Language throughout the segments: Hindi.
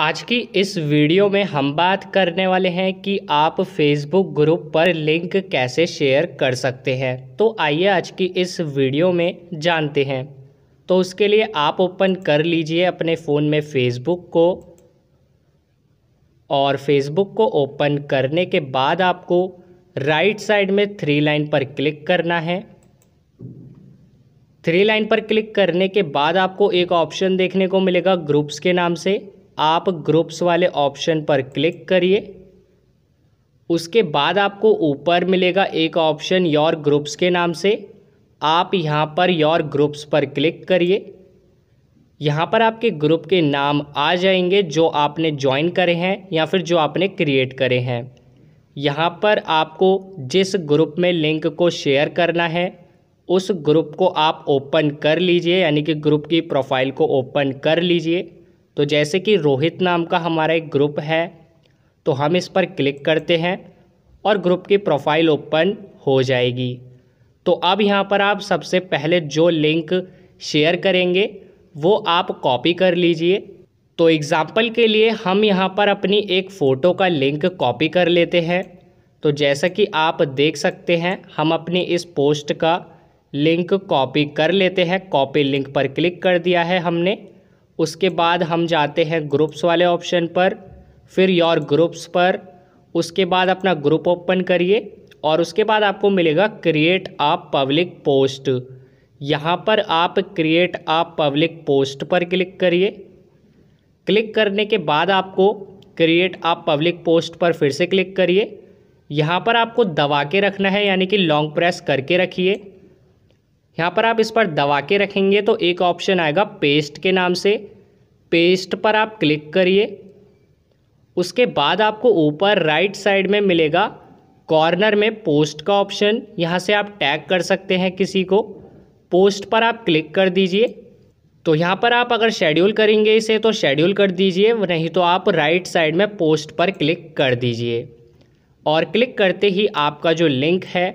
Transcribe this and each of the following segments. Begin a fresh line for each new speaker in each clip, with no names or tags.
आज की इस वीडियो में हम बात करने वाले हैं कि आप फेसबुक ग्रुप पर लिंक कैसे शेयर कर सकते हैं तो आइए आज की इस वीडियो में जानते हैं तो उसके लिए आप ओपन कर लीजिए अपने फ़ोन में फेसबुक को और फेसबुक को ओपन करने के बाद आपको राइट साइड में थ्री लाइन पर क्लिक करना है थ्री लाइन पर क्लिक करने के बाद आपको एक ऑप्शन देखने को मिलेगा ग्रुप्स के नाम से आप ग्रुप्स वाले ऑप्शन पर क्लिक करिए उसके बाद आपको ऊपर मिलेगा एक ऑप्शन योर ग्रुप्स के नाम से आप यहाँ पर योर ग्रुप्स पर क्लिक करिए यहाँ पर आपके ग्रुप के नाम आ जाएंगे जो आपने ज्वाइन करे हैं या फिर जो आपने क्रिएट करे हैं यहाँ पर आपको जिस ग्रुप में लिंक को शेयर करना है उस ग्रुप को आप ओपन कर लीजिए यानी कि ग्रुप की प्रोफाइल को ओपन कर लीजिए तो जैसे कि रोहित नाम का हमारा एक ग्रुप है तो हम इस पर क्लिक करते हैं और ग्रुप की प्रोफाइल ओपन हो जाएगी तो अब यहाँ पर आप सबसे पहले जो लिंक शेयर करेंगे वो आप कॉपी कर लीजिए तो एग्ज़ाम्पल के लिए हम यहाँ पर अपनी एक फ़ोटो का लिंक कॉपी कर लेते हैं तो जैसा कि आप देख सकते हैं हम अपनी इस पोस्ट का लिंक कॉपी कर लेते हैं कॉपी लिंक पर क्लिक कर दिया है हमने उसके बाद हम जाते हैं ग्रुप्स वाले ऑप्शन पर फिर योर ग्रुप्स पर उसके बाद अपना ग्रुप ओपन करिए और उसके बाद आपको मिलेगा क्रिएट आ पब्लिक पोस्ट यहाँ पर आप क्रिएट आ पब्लिक पोस्ट पर क्लिक करिए क्लिक करने के बाद आपको क्रिएट आ पब्लिक पोस्ट पर फिर से क्लिक करिए यहाँ पर आपको दबा के रखना है यानी कि लॉन्ग प्रेस करके रखिए यहाँ पर आप इस पर दबा के रखेंगे तो एक ऑप्शन आएगा पेस्ट के नाम से पेस्ट पर आप क्लिक करिए उसके बाद आपको ऊपर राइट साइड में मिलेगा कॉर्नर में पोस्ट का ऑप्शन यहाँ से आप टैग कर सकते हैं किसी को पोस्ट पर आप क्लिक कर दीजिए तो यहाँ पर आप अगर शेड्यूल करेंगे इसे तो शेड्यूल कर दीजिए नहीं तो आप राइट साइड में पोस्ट पर क्लिक कर दीजिए और क्लिक करते ही आपका जो लिंक है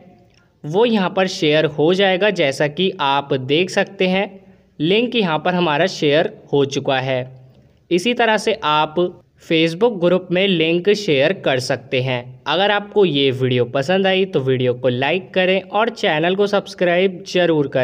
वो यहाँ पर शेयर हो जाएगा जैसा कि आप देख सकते हैं लिंक यहाँ पर हमारा शेयर हो चुका है इसी तरह से आप फेसबुक ग्रुप में लिंक शेयर कर सकते हैं अगर आपको ये वीडियो पसंद आई तो वीडियो को लाइक करें और चैनल को सब्सक्राइब जरूर करें